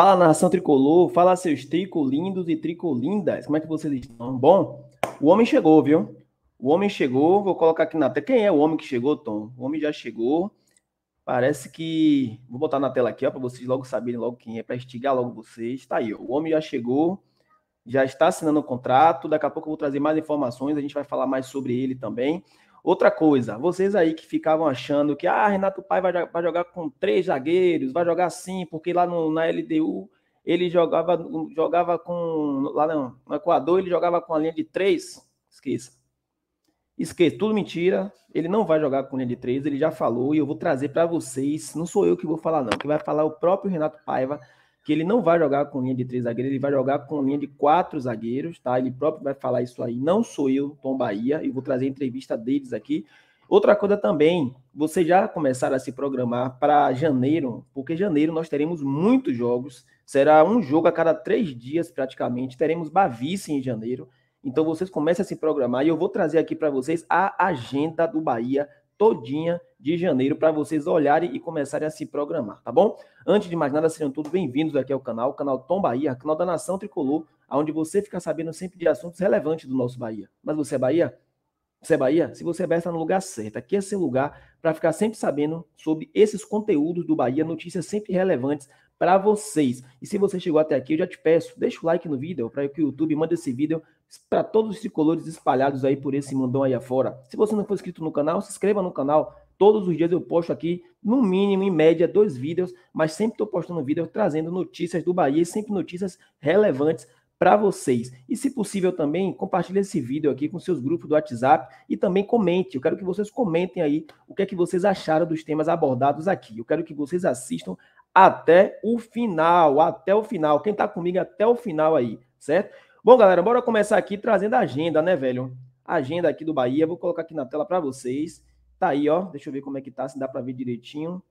Fala nação tricolor, fala seus tricolindos e tricolindas. Como é que vocês estão? Bom, o homem chegou, viu? O homem chegou, vou colocar aqui na tela. Quem é o homem que chegou, Tom? O homem já chegou. Parece que. Vou botar na tela aqui, ó, para vocês logo saberem logo quem é, para instigar logo vocês. Tá aí, ó. O homem já chegou, já está assinando o contrato. Daqui a pouco eu vou trazer mais informações, a gente vai falar mais sobre ele também. Outra coisa, vocês aí que ficavam achando que ah, Renato Pai vai, vai jogar com três zagueiros, vai jogar assim, porque lá no, na LDU ele jogava, jogava com. Lá não, no Equador ele jogava com a linha de três. Esqueça. Esqueça, tudo mentira. Ele não vai jogar com linha de três, ele já falou, e eu vou trazer para vocês. Não sou eu que vou falar, não. Que vai falar o próprio Renato Paiva que ele não vai jogar com linha de três zagueiros, ele vai jogar com linha de quatro zagueiros, tá? Ele próprio vai falar isso aí. Não sou eu, Tom Bahia, e vou trazer a entrevista deles aqui. Outra coisa também, vocês já começaram a se programar para janeiro, porque janeiro nós teremos muitos jogos, será um jogo a cada três dias praticamente, teremos Bavice em janeiro, então vocês comecem a se programar e eu vou trazer aqui para vocês a agenda do Bahia todinha de janeiro para vocês olharem e começarem a se programar, tá bom? Antes de mais nada, sejam todos bem-vindos aqui ao canal, canal Tom Bahia, canal da Nação Tricolor, onde você fica sabendo sempre de assuntos relevantes do nosso Bahia. Mas você é Bahia? Você é Bahia? Se você é Bahia, está no lugar certo. Aqui é seu lugar para ficar sempre sabendo sobre esses conteúdos do Bahia, notícias sempre relevantes para vocês. E se você chegou até aqui, eu já te peço, deixa o like no vídeo para que o YouTube mande esse vídeo para todos os tricolores espalhados aí por esse mundão aí afora. Se você não for inscrito no canal, se inscreva no canal. Todos os dias eu posto aqui, no mínimo, em média, dois vídeos, mas sempre estou postando vídeo trazendo notícias do Bahia, e sempre notícias relevantes para vocês. E se possível também, compartilhe esse vídeo aqui com seus grupos do WhatsApp e também comente. Eu quero que vocês comentem aí o que é que vocês acharam dos temas abordados aqui. Eu quero que vocês assistam até o final, até o final. Quem está comigo é até o final aí, certo? Bom, galera, bora começar aqui trazendo a agenda, né, velho? agenda aqui do Bahia, vou colocar aqui na tela para vocês. Tá aí, ó. Deixa eu ver como é que tá, se dá para ver direitinho.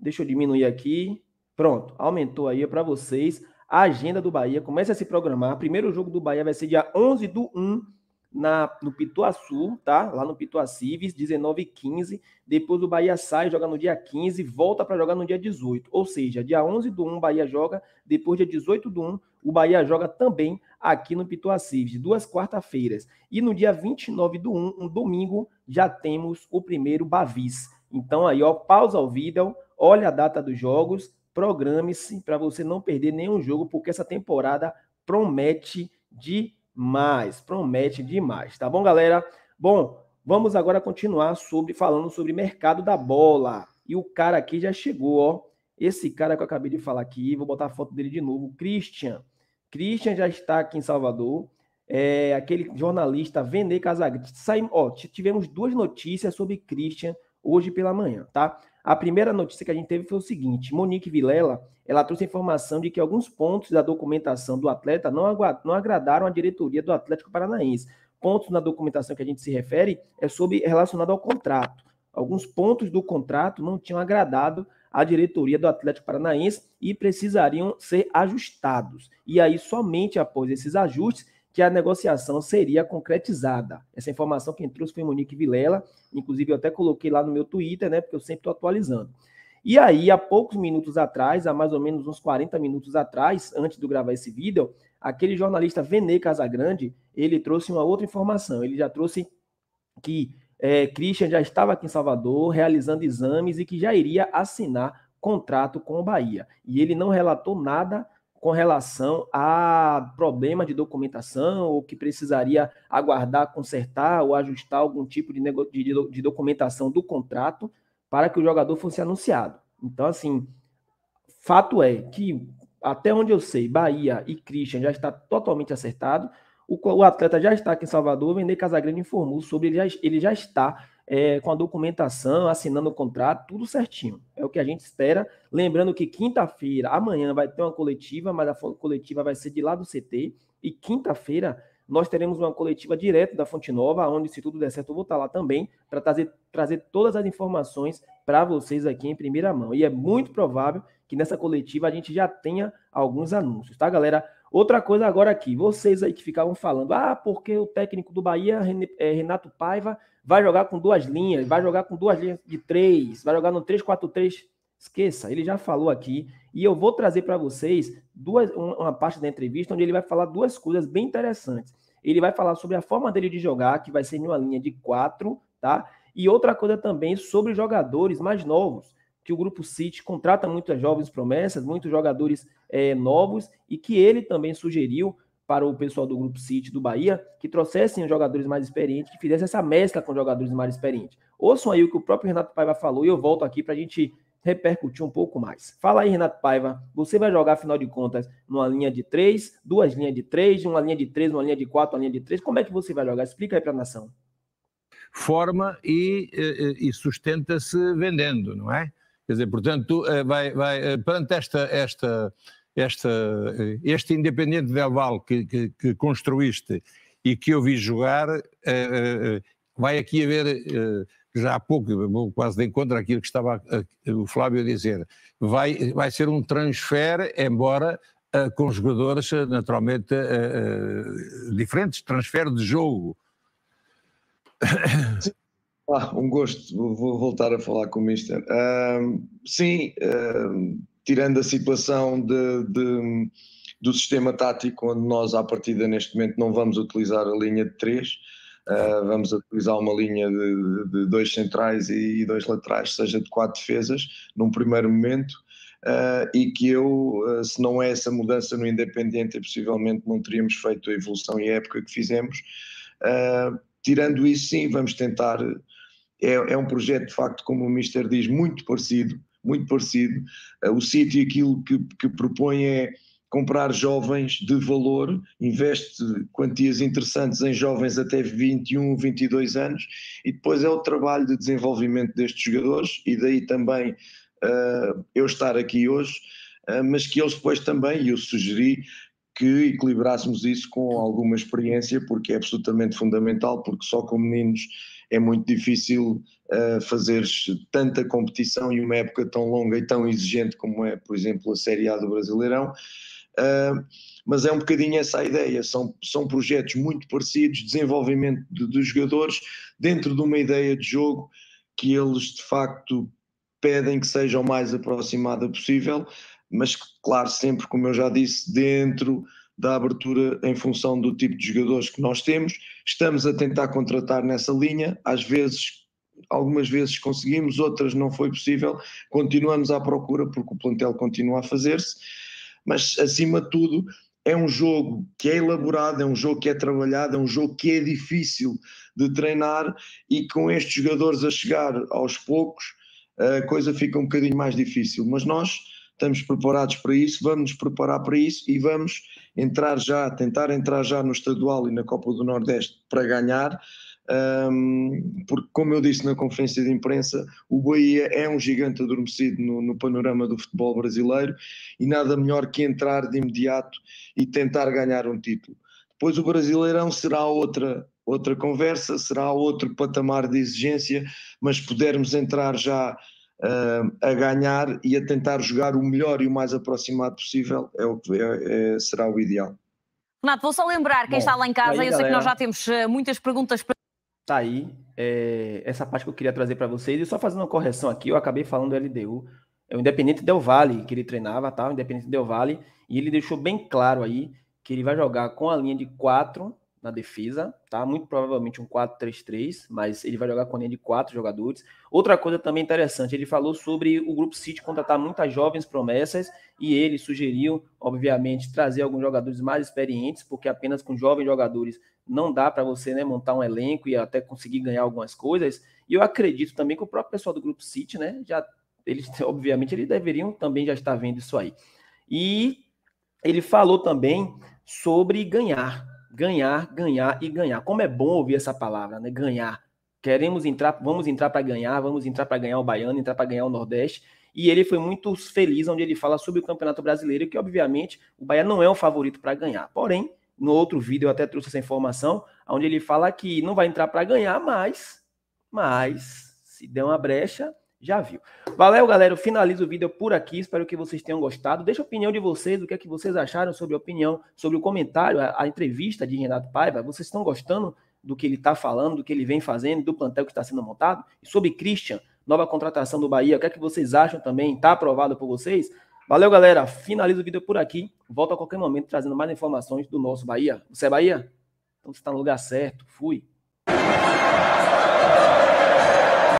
Deixa eu diminuir aqui. Pronto, aumentou aí para vocês a agenda do Bahia. Começa a se programar. primeiro jogo do Bahia vai ser dia 11 do 1 na, no Pituaçu, tá? Lá no Pituacives, 19 e 15. Depois o Bahia sai, joga no dia 15, volta para jogar no dia 18. Ou seja, dia 11 do 1 o Bahia joga, depois dia 18 do 1 o Bahia joga também aqui no Pituaçu, de duas quarta-feiras. E no dia 29 do 1, um domingo, já temos o primeiro Bavis. Então aí, ó, pausa o vídeo, olha a data dos jogos, programe-se para você não perder nenhum jogo, porque essa temporada promete demais, promete demais, tá bom, galera? Bom, vamos agora continuar sobre falando sobre mercado da bola. E o cara aqui já chegou, ó. Esse cara que eu acabei de falar aqui, vou botar a foto dele de novo, Christian. Christian já está aqui em Salvador. É, aquele jornalista Vende Casagrande. Saí, ó, tivemos duas notícias sobre Christian hoje pela manhã, tá? A primeira notícia que a gente teve foi o seguinte: Monique Vilela, ela trouxe a informação de que alguns pontos da documentação do atleta não, não agradaram à diretoria do Atlético Paranaense. Pontos na documentação que a gente se refere é sobre relacionado ao contrato. Alguns pontos do contrato não tinham agradado a diretoria do Atlético Paranaense e precisariam ser ajustados. E aí, somente após esses ajustes, que a negociação seria concretizada. Essa informação que entrou foi Monique Vilela, inclusive eu até coloquei lá no meu Twitter, né, porque eu sempre estou atualizando. E aí, há poucos minutos atrás, há mais ou menos uns 40 minutos atrás, antes de eu gravar esse vídeo, aquele jornalista Vene Casagrande, ele trouxe uma outra informação. Ele já trouxe que é, Christian já estava aqui em Salvador realizando exames e que já iria assinar contrato com o Bahia. E ele não relatou nada com relação a problema de documentação ou que precisaria aguardar, consertar ou ajustar algum tipo de, nego... de, de documentação do contrato para que o jogador fosse anunciado. Então, assim, fato é que, até onde eu sei, Bahia e Christian já está totalmente acertado. O, o atleta já está aqui em Salvador, Vender Casagrande informou sobre ele já, ele já está é, com a documentação, assinando o contrato, tudo certinho. É o que a gente espera. Lembrando que quinta-feira, amanhã, vai ter uma coletiva, mas a coletiva vai ser de lá do CT. E quinta-feira nós teremos uma coletiva direto da Fonte Nova, onde, se tudo der certo, eu vou estar lá também para trazer, trazer todas as informações para vocês aqui em primeira mão. E é muito provável que nessa coletiva a gente já tenha alguns anúncios, tá, galera? Outra coisa agora aqui, vocês aí que ficavam falando, ah, porque o técnico do Bahia, é, Renato Paiva, vai jogar com duas linhas, vai jogar com duas linhas de três, vai jogar no 3-4-3. Esqueça, ele já falou aqui e eu vou trazer para vocês duas, uma parte da entrevista onde ele vai falar duas coisas bem interessantes. Ele vai falar sobre a forma dele de jogar, que vai ser em uma linha de quatro, tá? E outra coisa também sobre jogadores mais novos, que o Grupo City contrata muitas jovens promessas, muitos jogadores é, novos e que ele também sugeriu para o pessoal do Grupo City do Bahia que trouxessem jogadores mais experientes, que fizesse essa mescla com jogadores mais experientes. Ouçam aí o que o próprio Renato Paiva falou e eu volto aqui para a gente repercutir um pouco mais. Fala aí, Renato Paiva, você vai jogar, afinal de contas, numa linha de três, duas linhas de três, uma linha de três, uma linha de quatro, uma linha de três, como é que você vai jogar? Explica aí para a nação. Forma e, e, e sustenta-se vendendo, não é? Quer dizer, portanto, eh, vai, vai, eh, perante esta, esta, esta, eh, este Independente Del Valle que, que, que, construíste e que eu vi jogar, eh, eh, vai aqui haver, já há pouco, quase de encontro àquilo que estava o Flávio a dizer, vai, vai ser um transfer, embora com jogadores naturalmente diferentes, transfer de jogo. Ah, um gosto, vou voltar a falar com o Mister. sim, tirando a situação de, de, do sistema tático, onde nós, à partida, neste momento, não vamos utilizar a linha de três, uh, vamos utilizar uma linha de, de dois centrais e, e dois laterais, seja de quatro defesas, num primeiro momento. Uh, e que eu, uh, se não é essa mudança no Independiente, possivelmente não teríamos feito a evolução e a época que fizemos. tirando isso, sim, vamos tentar. É, é um projeto, de facto, como o Mister diz, muito parecido muito parecido. Ah, o sítio, aquilo que, que propõe é comprar jovens de valor, investe quantias interessantes em jovens até 21, 22 anos e depois é o trabalho de desenvolvimento destes jogadores e daí também uh, eu estar aqui hoje, uh, mas que eles depois também, e eu sugeri que equilibrássemos isso com alguma experiência porque é absolutamente fundamental, porque só com meninos é muito difícil uh, eh, fazer tanta competição e uma época tão longa e tão exigente como é, por exemplo, a Série A do Brasileirão. Uh, mas é um bocadinho essa a ideia. São, são projetos muito parecidos, desenvolvimento de, dos jogadores, dentro de uma ideia de jogo que eles de facto pedem que seja o mais aproximada possível, mas claro, sempre, como eu já disse, dentro da abertura em função do tipo de jogadores que nós temos. Estamos a tentar contratar nessa linha, às vezes, algumas vezes conseguimos, outras não foi possível. Continuamos à procura porque o plantel continua a fazer-se, mas acima de tudo. É um jogo que é elaborado, é um jogo que é trabalhado, é um jogo que é difícil de treinar e com estes jogadores a chegar aos poucos, a coisa fica um bocadinho mais difícil. Mas nós estamos preparados para isso, vamos nos preparar para isso e vamos entrar já, tentar entrar já no estadual e na Copa do Nordeste para ganhar, um, porque, como eu disse na conferência de imprensa, o Bahia é um gigante adormecido no, no, panorama do futebol brasileiro e nada melhor que entrar de imediato e tentar ganhar um título. Depois, o Brasileirão será outra, outra conversa, será outro patamar de exigência, mas pudermos entrar já uh, a ganhar e a tentar jogar o melhor e o mais aproximado possível é o que é, é, será o ideal. Renato, vou só lembrar quem Bom, está lá em casa, aí, eu sei que nós já temos eh, muitas perguntas para. Tá aí, é, essa parte que eu queria trazer para vocês, e só fazendo uma correção aqui, eu acabei falando do LDU, é o Independente Del Valle que ele treinava, tá? O Independente Del Valle, e ele deixou bem claro aí que ele vai jogar com a linha de 4 na defesa, tá? Muito provavelmente um 4-3-3, mas ele vai jogar com a linha de quatro jogadores. Outra coisa também interessante, ele falou sobre o Grupo City contratar muitas jovens promessas e ele sugeriu, obviamente, trazer alguns jogadores mais experientes, porque apenas com jovens jogadores não dá para você né, montar um elenco e até conseguir ganhar algumas coisas. E eu acredito também que o próprio pessoal do Grupo City, né, já eles, obviamente, eles deveriam também já estar vendo isso aí. E ele falou também sobre ganhar, ganhar, ganhar e ganhar. Como é bom ouvir essa palavra, né? Ganhar. Queremos entrar, vamos entrar para ganhar, vamos entrar para ganhar o baiano, entrar para ganhar o Nordeste. E ele foi muito feliz onde ele fala sobre o Campeonato Brasileiro, que obviamente o Bahia não é o favorito para ganhar. Porém, no outro vídeo eu até trouxe essa informação, onde ele fala que não vai entrar para ganhar, mas mas se der uma brecha, já viu. Valeu, galera. Eu finalizo o vídeo por aqui. Espero que vocês tenham gostado. Deixa a opinião de vocês, o que é que vocês acharam sobre a opinião, sobre o comentário, a, a entrevista de Renato Paiva. Vocês estão gostando do que ele está falando, do que ele vem fazendo, do plantel que está sendo montado? E sobre Christian, nova contratação do Bahia, o que é que vocês acham também? Está aprovado por vocês? Valeu, galera. Finalizo o vídeo por aqui. Volto a qualquer momento trazendo mais informações do nosso Bahia. Você é Bahia? Então você está no lugar certo. Fui.